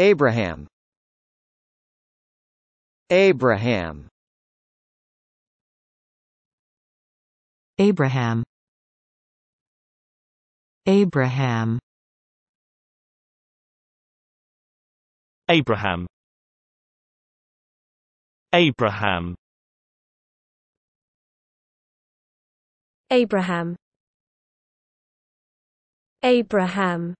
Abraham Abraham Abraham Abraham Abraham Abraham Abraham Abraham